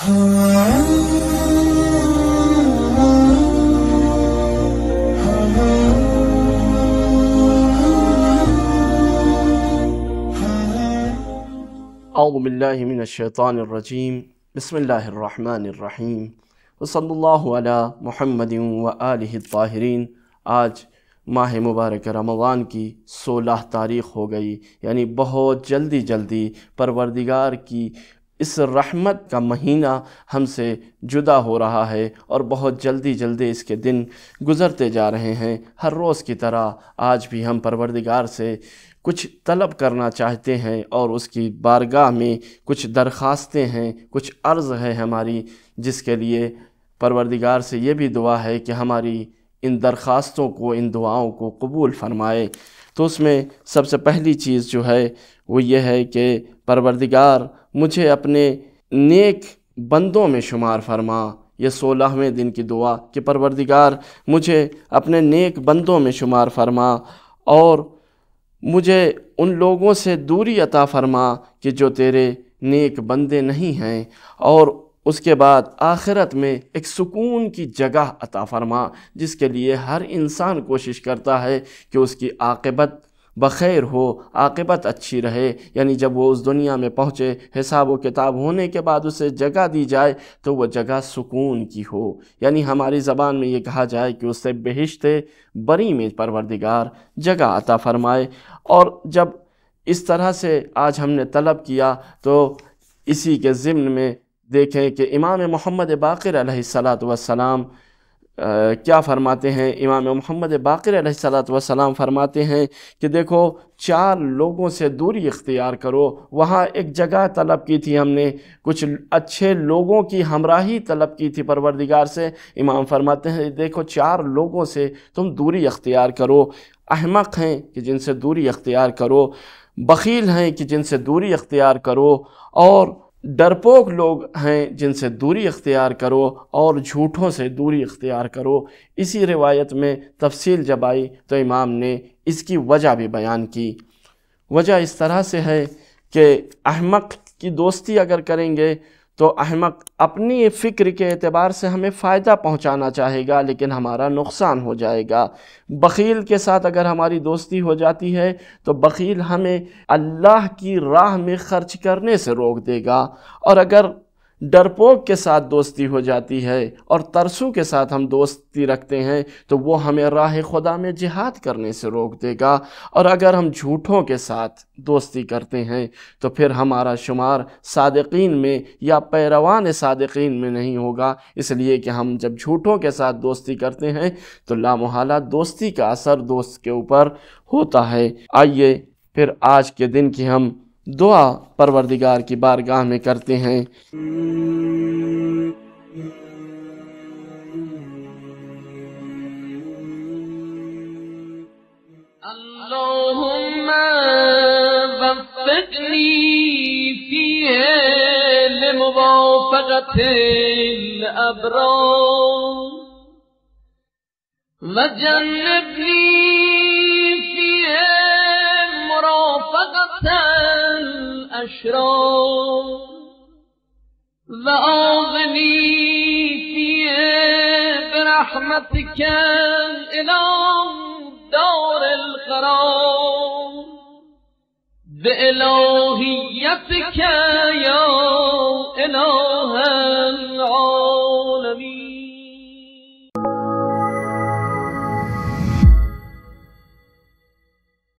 اعوذ باللہ من الشیطان الرجیم بسم اللہ الرحمن الرحیم وصل اللہ علی محمد و آلہ الطاہرین آج ماہ مبارک رمضان کی سولہ تاریخ ہو گئی یعنی بہت جلدی جلدی پروردگار کی اس رحمت کا مہینہ ہم سے جدا ہو رہا ہے اور بہت جلدی جلدی اس کے دن گزرتے جا رہے ہیں ہر روز کی طرح آج بھی ہم پروردگار سے کچھ طلب کرنا چاہتے ہیں اور اس کی بارگاہ میں کچھ درخواستیں ہیں کچھ عرض ہے ہماری جس کے لیے پروردگار سے یہ بھی دعا ہے کہ ہماری ان درخواستوں کو ان دعاؤں کو قبول فرمائے تو اس میں سب سے پہلی چیز جو ہے وہ یہ ہے کہ پروردگار مجھے اپنے نیک بندوں میں شمار فرما یہ سولہویں دن کی دعا کہ پروردگار مجھے اپنے نیک بندوں میں شمار فرما اور مجھے ان لوگوں سے دوری عطا فرما کہ جو تیرے نیک بندے نہیں ہیں اور اس کے بعد آخرت میں ایک سکون کی جگہ عطا فرما جس کے لیے ہر انسان کوشش کرتا ہے کہ اس کی عاقبت بخیر ہو عاقبت اچھی رہے یعنی جب وہ اس دنیا میں پہنچے حساب و کتاب ہونے کے بعد اسے جگہ دی جائے تو وہ جگہ سکون کی ہو یعنی ہماری زبان میں یہ کہا جائے کہ اسے بہشت بری میں پروردگار جگہ عطا فرمائے اور جب اس طرح سے آج ہم نے طلب کیا تو اسی کے ضمن میں دیکھیں کہ امام محمد باقر علیہ السلام کیا فرماتے ہیں امام محمد باقر علیہ السلام فرماتے ہیں کہ دیکھو چار لوگوں سے دوری اختیار کرو وہاں ایک جگہ طلب کی تھی ہم نے کچھ اچھے لوگوں کی ہمراہی طلب کی تھی پروردگار سے امام فرماتے ہیں دیکھو چار لوگوں سے تم دوری اختیار کرو احمق ہیں کہ جن سے دوری اختیار کرو بخیل ہیں کہ جن سے دوری اختیار کرو اور ڈرپوک لوگ ہیں جن سے دوری اختیار کرو اور جھوٹوں سے دوری اختیار کرو اسی روایت میں تفصیل جب آئی تو امام نے اس کی وجہ بھی بیان کی وجہ اس طرح سے ہے کہ احمق کی دوستی اگر کریں گے تو احمق اپنی فکر کے اعتبار سے ہمیں فائدہ پہنچانا چاہے گا لیکن ہمارا نقصان ہو جائے گا بخیل کے ساتھ اگر ہماری دوستی ہو جاتی ہے تو بخیل ہمیں اللہ کی راہ میں خرچ کرنے سے روک دے گا اور اگر ڈرپوک کے ساتھ دوستی ہو جاتی ہے اور ترسو کے ساتھ ہم دوستی رکھتے ہیں تو وہ ہمیں راہ خدا میں جہاد کرنے سے روک دے گا اور اگر ہم جھوٹوں کے ساتھ دوستی کرتے ہیں تو پھر ہمارا شمار صادقین میں یا پیروان صادقین میں نہیں ہوگا اس لیے کہ ہم جب جھوٹوں کے ساتھ دوستی کرتے ہیں تو لا محالہ دوستی کا اثر دوست کے اوپر ہوتا ہے آئیے پھر آج کے دن کی ہم دعا پروردگار کی بارگاہ میں کرتے ہیں انرونی وجنبنی الأشرار و آغني في برحمتك إلى دار القرار بإلهيتك يا إله